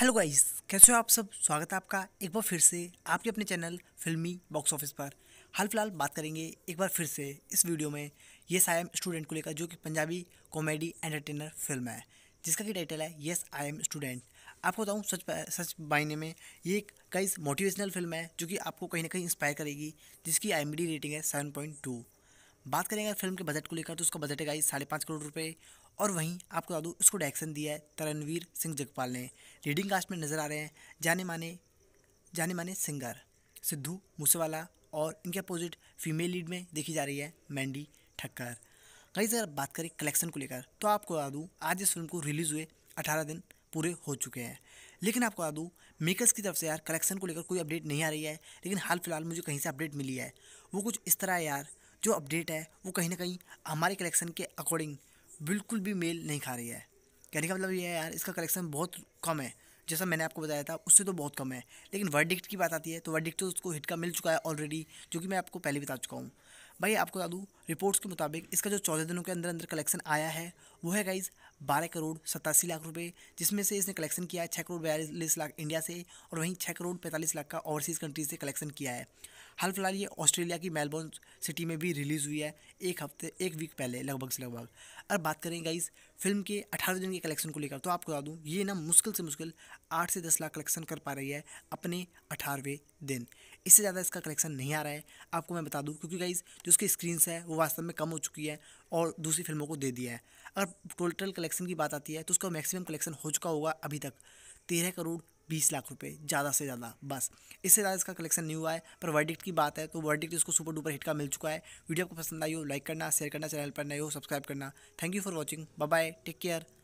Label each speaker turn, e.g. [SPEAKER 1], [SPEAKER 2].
[SPEAKER 1] hello guys कैसे हो आप सब स्वागत है आपका एक बार फिर से आपके अपने चैनल फिल्मी बॉक्स ऑफिस पर हाल फिलहाल बात करेंगे एक बार फिर से इस वीडियो में ये आई एम स्टूडेंट को लेकर जो कि पंजाबी कॉमेडी एंटरटेनर फिल्म है जिसका की टाइटल है येस आई एम स्टूडेंट आपको बताऊँ सच सच मायने में ये एक गाइस मोटिवेशनल फिल्म है जो कि आपको कहीं ना कहीं इंस्पायर करेगी जिसकी आई रेटिंग है सेवन बात करेंगे फिल्म के बजट को लेकर तो उसका बजट है गाइस साढ़े पाँच करोड़ रुपये और वहीं आपको बता दूँ इसको डायरेक्शन दिया है तरणवीर सिंह जगपाल ने रीडिंग कास्ट में नज़र आ रहे हैं जाने माने जाने माने सिंगर सिद्धू मूसेवाला और इनके अपोजिट फीमेल लीड में देखी जा रही है मैंडी ठक्कर कहीं अगर बात करें कलेक्शन को लेकर तो आपको बता दूँ आज इस फिल्म को रिलीज़ हुए अठारह दिन पूरे हो चुके हैं लेकिन आपको बता दूँ मेकर्स की तरफ से यार कलेक्शन को लेकर कोई अपडेट नहीं आ रही है लेकिन हाल फिलहाल मुझे कहीं से अपडेट मिली है वो कुछ इस तरह है यार जो अपडेट है वो कहीं ना कहीं हमारे कलेक्शन के अकॉर्डिंग बिल्कुल भी मेल नहीं खा रही है कहने का मतलब ये है यार इसका कलेक्शन बहुत कम है जैसा मैंने आपको बताया था उससे तो बहुत कम है लेकिन वर्डिक्ट की बात आती है तो वर्डिक्ट तो उसको हिट का मिल चुका है ऑलरेडी जो कि मैं आपको पहले बता चुका हूँ भाई आपको बता दूँ रिपोर्ट्स के मुताबिक इसका जो चौदह दिनों के अंदर अंदर कलेक्शन आया है वो है गाइज बारह करोड़ सतासी लाख रुपए जिसमें से इसने कलेक्शन किया है छः करोड़ बयालीस लाख इंडिया से और वहीं छः करोड़ पैंतालीस लाख का ओवरसीज़ कंट्रीज से कलेक्शन किया है हाल फिलहाल ये ऑस्ट्रेलिया की मेलबोर्न सिटी में भी रिलीज़ हुई है एक हफ्ते एक वीक पहले लगभग से लगभग अब बात करें गाइस फिल्म के अठारह दिन के कलेक्शन को लेकर तो आपको बता दूँ ये ना मुश्किल से मुश्किल आठ से दस लाख कलेक्शन कर पा रही है अपने अठारहवें दिन इससे ज़्यादा इसका कलेक्शन नहीं आ रहा है आपको मैं बता दूँ क्योंकि गाइज़ जो उसकी स्क्रीन्स है वो वास्तव में कम हो चुकी है और दूसरी फिल्मों को दे दिया है अगर टोटल कलेक्शन की बात आती है तो उसका मैक्सिमम कलेक्शन हो चुका होगा अभी तक तेरह करोड़ बीस लाख रुपए ज़्यादा से ज़्यादा बस इससे ज़्यादा इसका कलेक्शन नहीं हुआ है पर वर्डिक्ट की बात है तो वर्डिक्ट इसको सुपर डुपर हिट का मिल चुका है वीडियो आपको पसंद आई हो लाइक करना शेयर करना चैनल पर नए हो सब्सक्राइब करना thank you for watching bye take care